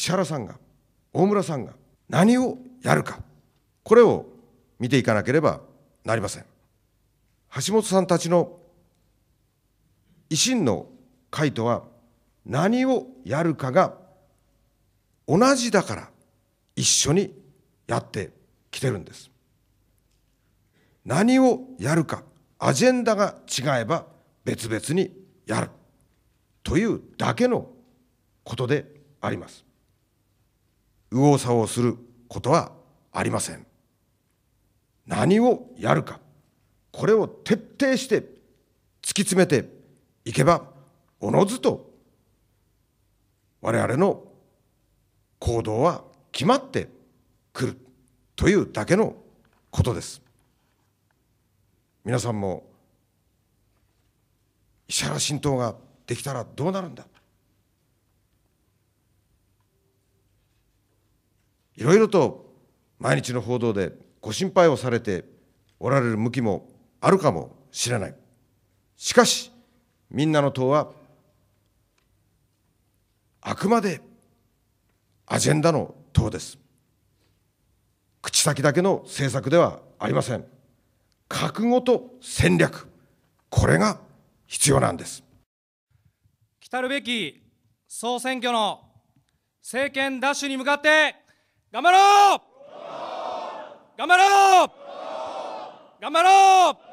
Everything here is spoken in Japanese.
石原さんが大村さんが何をやるかこれを見ていかなければなりません橋本さんたちの維新の会とは何をやるかが同じだから一緒にやってきてるんです何をやるかアジェンダが違えば別々にやるというだけのことであります右往左往することはありません何をやるかこれを徹底して突き詰めていけばおのずと我々の行動は決まってくるというだけのことです皆さんも石原新党ができたらどうなるんだいろいろと毎日の報道でご心配をされておられる向きもあるかもしれない。しかし、みんなの党は、あくまでアジェンダの党です。口先だけの政策ではありません。覚悟と戦略、これが必要なんです。来るべき総選挙の政権奪取に向かって頑張ろう頑張ろう頑張ろう